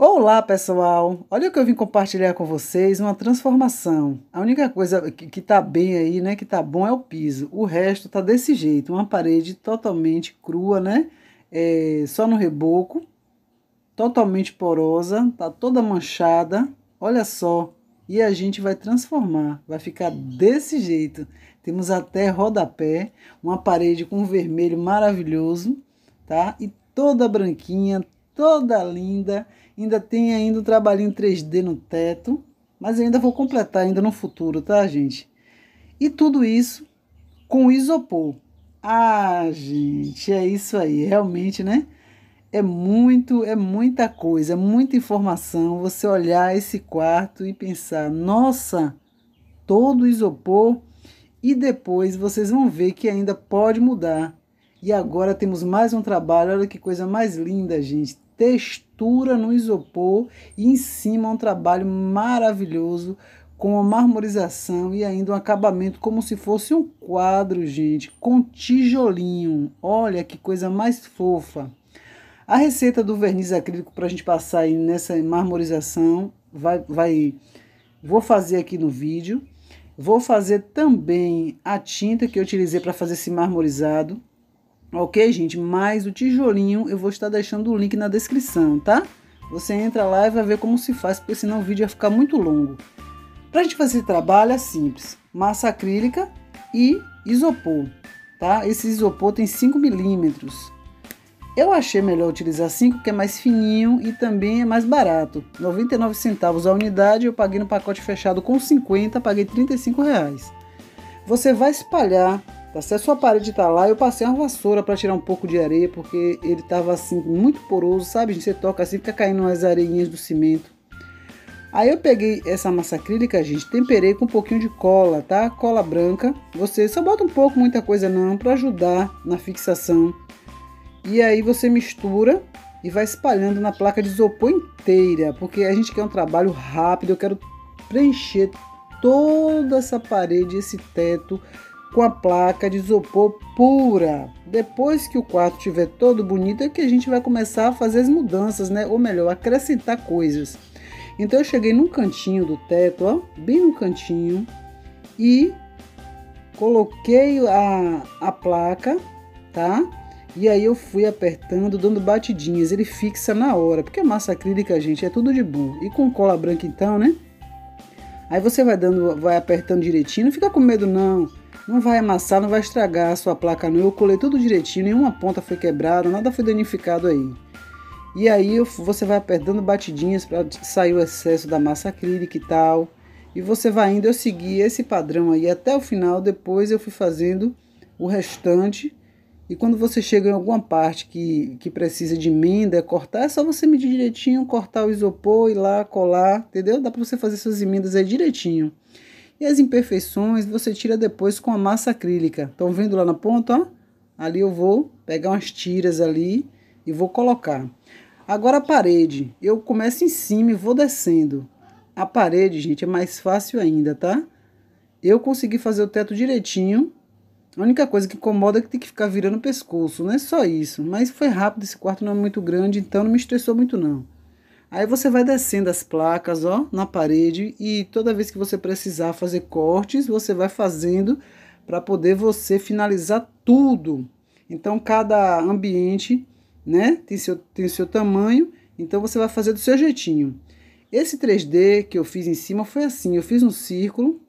Olá pessoal, olha o que eu vim compartilhar com vocês, uma transformação. A única coisa que está bem aí, né, que está bom é o piso. O resto está desse jeito, uma parede totalmente crua, né, é, só no reboco, totalmente porosa, tá toda manchada. Olha só, e a gente vai transformar, vai ficar desse jeito. Temos até rodapé, uma parede com vermelho maravilhoso, tá? E toda branquinha, toda linda Ainda tem ainda um trabalhinho 3D no teto, mas eu ainda vou completar ainda no futuro, tá, gente? E tudo isso com isopor. Ah, gente, é isso aí, realmente, né? É muito, é muita coisa, é muita informação. Você olhar esse quarto e pensar, nossa, todo isopor. E depois vocês vão ver que ainda pode mudar. E agora temos mais um trabalho, olha que coisa mais linda, gente. Textura pintura no isopor e em cima um trabalho maravilhoso com a marmorização e ainda um acabamento como se fosse um quadro, gente, com tijolinho. Olha que coisa mais fofa. A receita do verniz acrílico para a gente passar aí nessa marmorização vai, vai, vou fazer aqui no vídeo. Vou fazer também a tinta que eu utilizei para fazer esse marmorizado. Ok, gente? Mas o tijolinho eu vou estar deixando o link na descrição, tá? Você entra lá e vai ver como se faz, porque senão o vídeo vai ficar muito longo. Para a gente fazer trabalho é simples. Massa acrílica e isopor, tá? Esse isopor tem 5 milímetros. Eu achei melhor utilizar 5, que é mais fininho e também é mais barato. 99 centavos a unidade, eu paguei no pacote fechado com 50, paguei 35 reais. Você vai espalhar Tá certo? Sua parede tá lá, eu passei uma vassoura para tirar um pouco de areia, porque ele tava assim, muito poroso, sabe? Você toca assim, fica caindo umas areinhas do cimento. Aí eu peguei essa massa acrílica, gente, temperei com um pouquinho de cola, tá? Cola branca. Você só bota um pouco, muita coisa não, para ajudar na fixação. E aí você mistura e vai espalhando na placa de isopor inteira, porque a gente quer um trabalho rápido, eu quero preencher toda essa parede, esse teto com a placa de isopor pura. Depois que o quarto estiver todo bonito, é que a gente vai começar a fazer as mudanças, né? Ou melhor, acrescentar coisas. Então eu cheguei num cantinho do teto, ó, bem no cantinho, e coloquei a, a placa, tá? E aí eu fui apertando, dando batidinhas. Ele fixa na hora, porque a massa acrílica, gente, é tudo de bom. E com cola branca então, né? Aí você vai dando, vai apertando direitinho, não fica com medo não. Não vai amassar, não vai estragar a sua placa não. Eu colei tudo direitinho, nenhuma ponta foi quebrada, nada foi danificado aí. E aí você vai apertando batidinhas para sair o excesso da massa acrílica e tal. E você vai indo, eu segui esse padrão aí até o final, depois eu fui fazendo o restante e quando você chega em alguma parte que, que precisa de emenda, é cortar, é só você medir direitinho, cortar o isopor, ir lá, colar, entendeu? Dá para você fazer suas emendas aí direitinho. E as imperfeições você tira depois com a massa acrílica. Estão vendo lá na ponta? Ó? Ali eu vou pegar umas tiras ali e vou colocar. Agora a parede, eu começo em cima e vou descendo. A parede, gente, é mais fácil ainda, tá? Eu consegui fazer o teto direitinho, a única coisa que incomoda é que tem que ficar virando o pescoço, não é só isso. Mas foi rápido, esse quarto não é muito grande, então não me estressou muito não. Aí você vai descendo as placas, ó, na parede e toda vez que você precisar fazer cortes, você vai fazendo para poder você finalizar tudo. Então cada ambiente, né, tem seu tem seu tamanho, então você vai fazer do seu jeitinho. Esse 3D que eu fiz em cima foi assim, eu fiz um círculo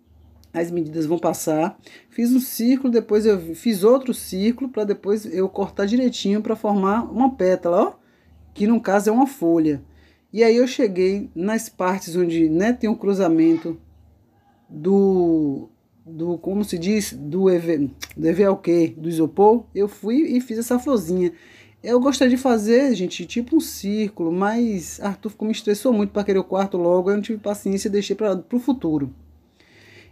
as medidas vão passar. Fiz um círculo, depois eu fiz outro círculo para depois eu cortar direitinho para formar uma pétala, ó, que no caso é uma folha. E aí eu cheguei nas partes onde, né, tem o um cruzamento do do como se diz, do EV, do EVLQ, do isopor, eu fui e fiz essa florzinha. Eu gostaria de fazer, gente, tipo um círculo, mas Arthur ficou, me estressou muito para querer o quarto logo, eu não tive paciência e deixei para o futuro.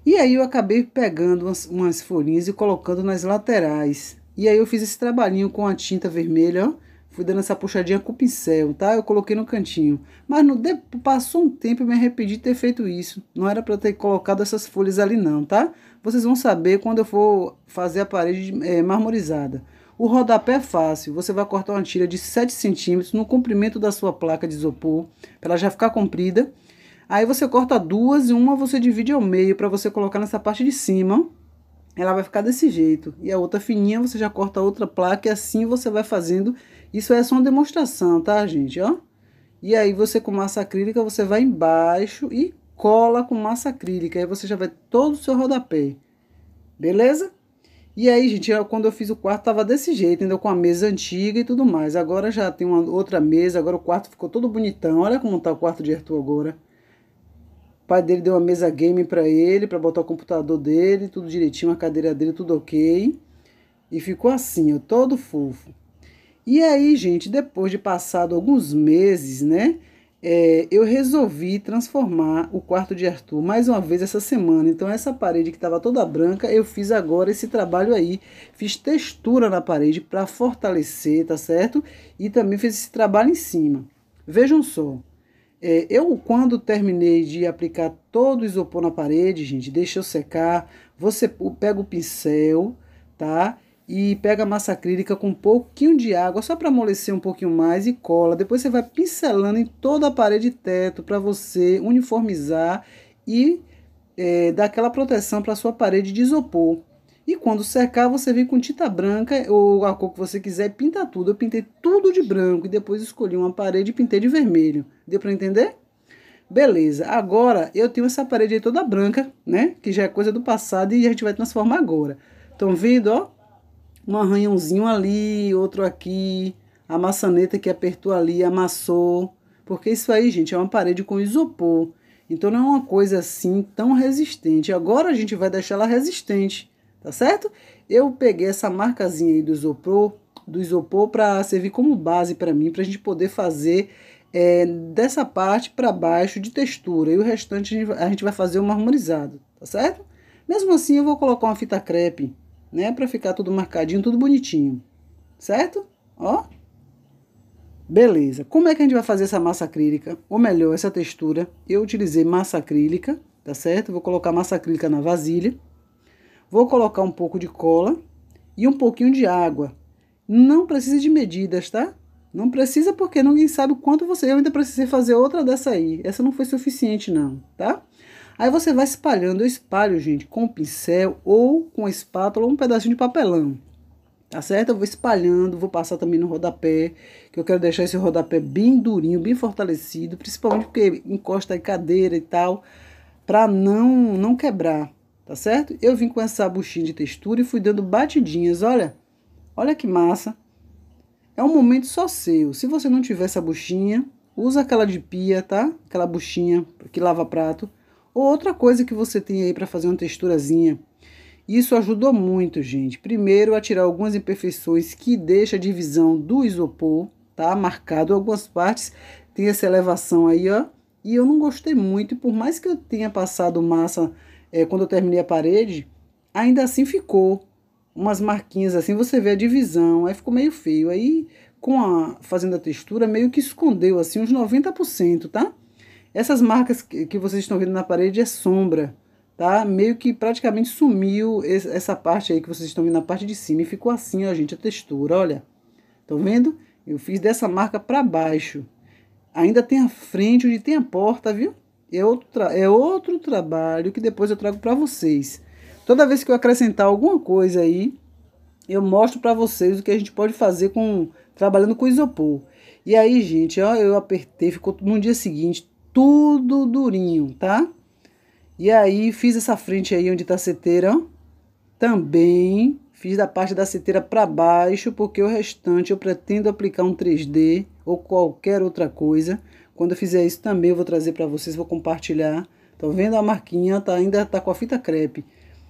E aí eu acabei pegando umas, umas folhinhas e colocando nas laterais. E aí eu fiz esse trabalhinho com a tinta vermelha, ó. Fui dando essa puxadinha com o pincel, tá? Eu coloquei no cantinho. Mas no, passou um tempo e me arrependi de ter feito isso. Não era para eu ter colocado essas folhas ali não, tá? Vocês vão saber quando eu for fazer a parede é, marmorizada. O rodapé é fácil. Você vai cortar uma tira de 7 centímetros no comprimento da sua placa de isopor, para ela já ficar comprida Aí você corta duas e uma você divide ao meio para você colocar nessa parte de cima. Ela vai ficar desse jeito. E a outra fininha você já corta outra placa e assim você vai fazendo. Isso é só uma demonstração, tá, gente? Ó. E aí você com massa acrílica, você vai embaixo e cola com massa acrílica. Aí você já vai todo o seu rodapé. Beleza? E aí, gente, eu, quando eu fiz o quarto, tava desse jeito, ainda com a mesa antiga e tudo mais. Agora já tem uma outra mesa, agora o quarto ficou todo bonitão. Olha como tá o quarto de Arthur agora. O pai dele deu uma mesa game para ele, para botar o computador dele, tudo direitinho, a cadeira dele, tudo ok. E ficou assim, ó, todo fofo. E aí, gente, depois de passado alguns meses, né? É, eu resolvi transformar o quarto de Arthur mais uma vez essa semana. Então, essa parede que estava toda branca, eu fiz agora esse trabalho aí. Fiz textura na parede para fortalecer, tá certo? E também fiz esse trabalho em cima. Vejam só. É, eu, quando terminei de aplicar todo o isopor na parede, gente, deixa eu secar. Você pega o pincel, tá? E pega a massa acrílica com um pouquinho de água, só para amolecer um pouquinho mais e cola. Depois você vai pincelando em toda a parede e teto para você uniformizar e é, dar aquela proteção para sua parede de isopor. E quando secar, você vem com tinta branca ou a cor que você quiser, pinta tudo. Eu pintei tudo de branco e depois escolhi uma parede e pintei de vermelho. Deu para entender? Beleza, agora eu tenho essa parede aí toda branca, né? Que já é coisa do passado e a gente vai transformar agora. Estão vendo, ó? Um arranhãozinho ali, outro aqui. A maçaneta que apertou ali, amassou. Porque isso aí, gente, é uma parede com isopor. Então não é uma coisa assim tão resistente. Agora a gente vai deixar ela resistente tá certo? Eu peguei essa marcazinha aí do isopor, do isopor para servir como base para mim, para a gente poder fazer é, dessa parte para baixo de textura e o restante a gente vai fazer um harmonizado, tá certo? Mesmo assim eu vou colocar uma fita crepe, né, para ficar tudo marcadinho, tudo bonitinho, certo? Ó, Beleza, como é que a gente vai fazer essa massa acrílica? Ou melhor, essa textura? Eu utilizei massa acrílica, tá certo? Vou colocar massa acrílica na vasilha. Vou colocar um pouco de cola e um pouquinho de água. Não precisa de medidas, tá? Não precisa porque ninguém sabe quanto você... Eu ainda precisei fazer outra dessa aí. Essa não foi suficiente não, tá? Aí você vai espalhando. Eu espalho, gente, com pincel ou com espátula ou um pedacinho de papelão. Tá certo? Eu vou espalhando, vou passar também no rodapé, que eu quero deixar esse rodapé bem durinho, bem fortalecido, principalmente porque encosta em cadeira e tal, para não, não quebrar tá certo? Eu vim com essa buchinha de textura e fui dando batidinhas, olha. Olha que massa. É um momento só seu. Se você não tiver essa buchinha, usa aquela de pia, tá? Aquela buchinha que lava prato. Ou outra coisa que você tem aí para fazer uma texturazinha. Isso ajudou muito, gente. Primeiro, a tirar algumas imperfeições que deixa a divisão do isopor, tá? Marcado algumas partes. Tem essa elevação aí, ó. E eu não gostei muito, por mais que eu tenha passado massa é, quando eu terminei a parede, ainda assim ficou umas marquinhas assim, você vê a divisão, aí ficou meio feio. Aí, com a fazendo a textura, meio que escondeu assim uns 90%, tá? Essas marcas que vocês estão vendo na parede é sombra, tá? Meio que praticamente sumiu essa parte aí que vocês estão vendo na parte de cima e ficou assim, ó, gente, a textura, olha. Estão vendo? Eu fiz dessa marca para baixo. Ainda tem a frente onde tem a porta, viu? é outro, é outro trabalho que depois eu trago para vocês. Toda vez que eu acrescentar alguma coisa aí, eu mostro para vocês o que a gente pode fazer com trabalhando com isopor. E aí, gente, ó, eu apertei, ficou no dia seguinte tudo durinho, tá? E aí fiz essa frente aí onde tá a seteira, ó. Também fiz da parte da seteira para baixo, porque o restante eu pretendo aplicar um 3D ou qualquer outra coisa quando eu fizer isso também eu vou trazer para vocês, vou compartilhar. Estão vendo a marquinha? Tá, ainda tá com a fita crepe.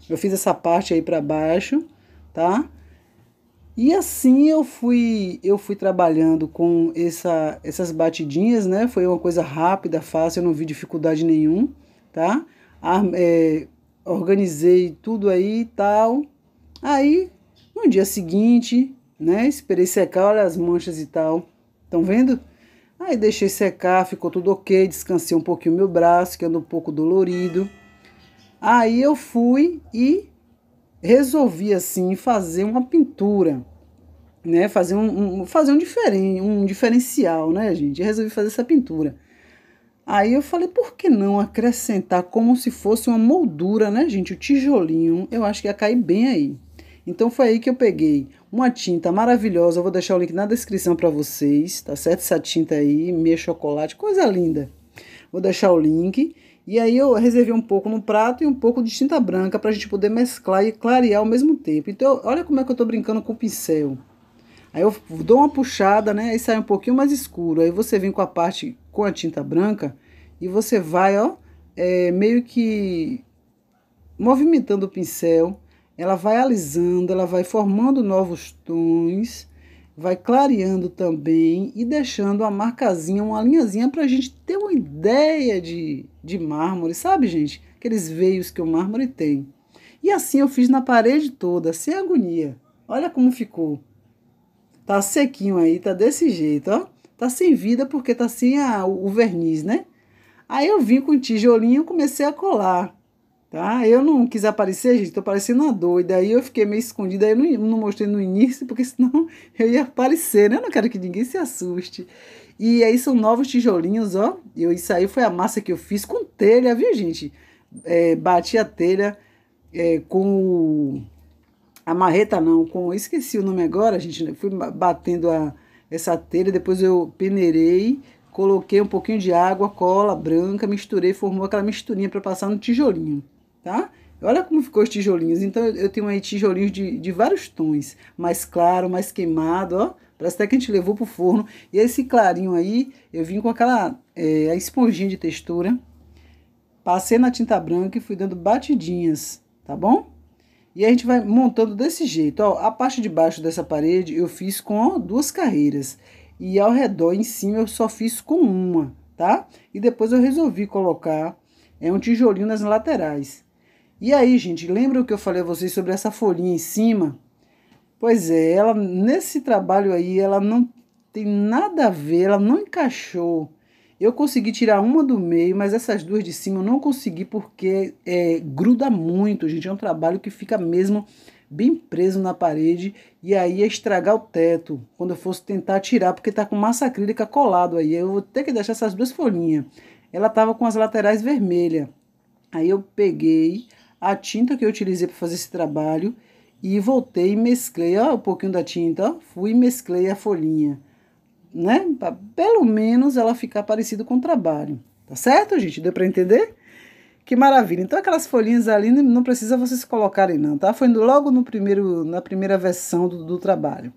Eu fiz essa parte aí para baixo, tá? E assim eu fui eu fui trabalhando com essa, essas batidinhas, né? Foi uma coisa rápida, fácil, eu não vi dificuldade nenhum, tá? é, organizei tudo aí e tal. Aí, no dia seguinte, né? Esperei secar, olha as manchas e tal. Estão vendo? Aí deixei secar, ficou tudo ok, descansei um pouquinho meu braço, que anda um pouco dolorido. Aí eu fui e resolvi assim fazer uma pintura, né? Fazer um, um fazer um, diferente, um diferencial, né, gente? Eu resolvi fazer essa pintura. Aí eu falei, por que não acrescentar como se fosse uma moldura, né, gente? O tijolinho, eu acho que ia cair bem aí. Então foi aí que eu peguei uma tinta maravilhosa, eu vou deixar o link na descrição para vocês, tá certo? Essa tinta aí, meia chocolate, coisa linda. Vou deixar o link. E aí eu reservei um pouco no prato e um pouco de tinta branca para a gente poder mesclar e clarear ao mesmo tempo. Então olha como é que eu estou brincando com o pincel. Aí eu dou uma puxada, né? Aí sai um pouquinho mais escuro. Aí você vem com a parte com a tinta branca e você vai, ó, é, meio que movimentando o pincel ela vai alisando, ela vai formando novos tons, vai clareando também e deixando a marcazinha, uma linhazinha para a gente ter uma ideia de, de mármore, sabe, gente? Aqueles veios que o mármore tem. E assim eu fiz na parede toda, sem agonia. Olha como ficou. Tá sequinho aí, tá desse jeito, ó. Tá sem vida porque tá sem a, o verniz, né? Aí eu vim com o tijolinho e comecei a colar. Tá? Eu não quis aparecer, gente, tô parecendo uma doida. Aí eu fiquei meio escondida, aí eu não, não mostrei no início, porque senão eu ia aparecer, né? Eu não quero que ninguém se assuste. E aí são novos tijolinhos, ó. E isso aí foi a massa que eu fiz com telha, viu, gente? É, bati a telha é, com a marreta, não, com. Esqueci o nome agora, gente. Né? Fui batendo a, essa telha, depois eu peneirei, coloquei um pouquinho de água, cola branca, misturei, formou aquela misturinha para passar no tijolinho tá? Olha como ficou os tijolinhos. Então, eu tenho aí tijolinhos de, de vários tons. Mais claro, mais queimado, ó. Parece até que a gente levou pro forno. E esse clarinho aí, eu vim com aquela é, a esponjinha de textura. Passei na tinta branca e fui dando batidinhas, tá bom? E a gente vai montando desse jeito, ó. A parte de baixo dessa parede eu fiz com duas carreiras. E ao redor, em cima, eu só fiz com uma, tá? E depois eu resolvi colocar é, um tijolinho nas laterais. E aí, gente, lembra o que eu falei a vocês sobre essa folhinha em cima? Pois é, ela nesse trabalho aí, ela não tem nada a ver, ela não encaixou. Eu consegui tirar uma do meio, mas essas duas de cima eu não consegui porque é, gruda muito, gente. É um trabalho que fica mesmo bem preso na parede e aí ia é estragar o teto quando eu fosse tentar tirar, porque tá com massa acrílica colado aí. Eu vou ter que deixar essas duas folhinhas. Ela tava com as laterais vermelhas. Aí eu peguei, a tinta que eu utilizei para fazer esse trabalho e voltei e mesclei, ó, um pouquinho da tinta, ó, fui e mesclei a folhinha, né? Pra pelo menos ela ficar parecida com o trabalho, tá certo, gente? Deu para entender? Que maravilha! Então, aquelas folhinhas ali não precisa vocês colocarem não, tá? Foi logo no primeiro, na primeira versão do, do trabalho.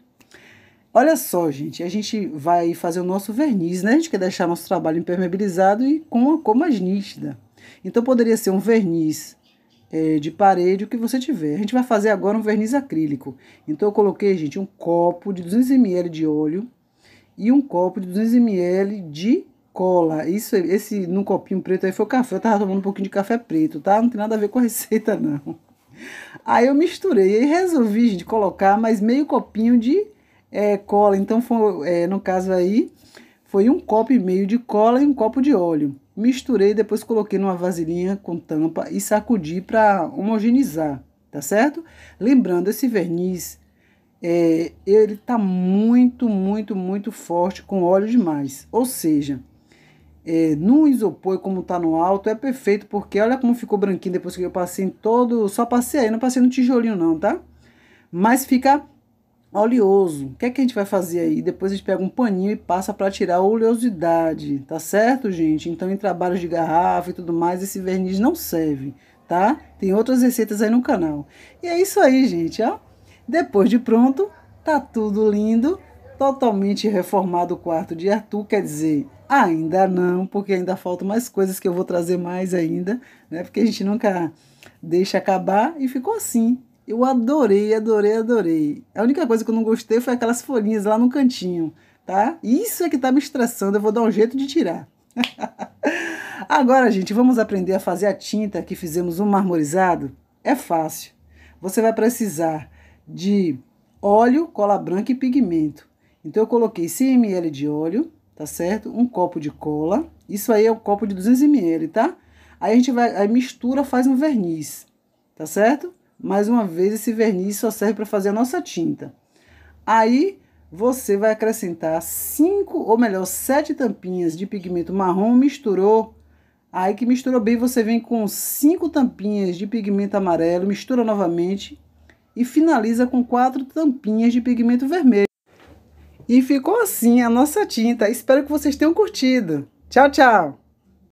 Olha só, gente, a gente vai fazer o nosso verniz, né? A gente quer deixar nosso trabalho impermeabilizado e com uma cor mais nítida. Então, poderia ser um verniz eh, de parede, o que você tiver. A gente vai fazer agora um verniz acrílico. Então eu coloquei, gente, um copo de 200 ml de óleo e um copo de 200 ml de cola. Isso, esse num copinho preto aí foi o café. Eu tava tomando um pouquinho de café preto, tá? Não tem nada a ver com a receita, não. Aí eu misturei e resolvi, gente, colocar mais meio copinho de é, cola. Então, foi, é, no caso aí, foi um copo e meio de cola e um copo de óleo misturei, depois coloquei numa vasilhinha com tampa e sacudi para homogenizar, tá certo? Lembrando, esse verniz, é, ele tá muito, muito, muito forte com óleo demais. Ou seja, é, no isopor, como tá no alto, é perfeito, porque olha como ficou branquinho depois que eu passei em todo... Só passei aí, não passei no tijolinho não, tá? Mas fica oleoso. O que é que a gente vai fazer aí? Depois a gente pega um paninho e passa para tirar a oleosidade, tá certo, gente? Então, em trabalhos de garrafa e tudo mais, esse verniz não serve, tá? Tem outras receitas aí no canal. E é isso aí, gente, ó. Depois de pronto, tá tudo lindo, totalmente reformado o quarto de Arthur, quer dizer, ainda não, porque ainda faltam mais coisas que eu vou trazer mais ainda, né? Porque a gente nunca deixa acabar e ficou assim, eu adorei, adorei, adorei. A única coisa que eu não gostei foi aquelas folhinhas lá no cantinho, tá? Isso é que tá me estressando, eu vou dar um jeito de tirar. Agora, gente, vamos aprender a fazer a tinta que fizemos um marmorizado? É fácil. Você vai precisar de óleo, cola branca e pigmento. Então, eu coloquei 100 ml de óleo, tá certo? Um copo de cola. Isso aí é um copo de 200 ml, tá? Aí a gente vai, aí mistura, faz um verniz, tá certo? Mais uma vez, esse verniz só serve para fazer a nossa tinta. Aí você vai acrescentar cinco ou melhor, sete tampinhas de pigmento marrom, misturou. Aí que misturou bem, você vem com cinco tampinhas de pigmento amarelo, mistura novamente e finaliza com quatro tampinhas de pigmento vermelho. E ficou assim a nossa tinta. Espero que vocês tenham curtido. Tchau, tchau!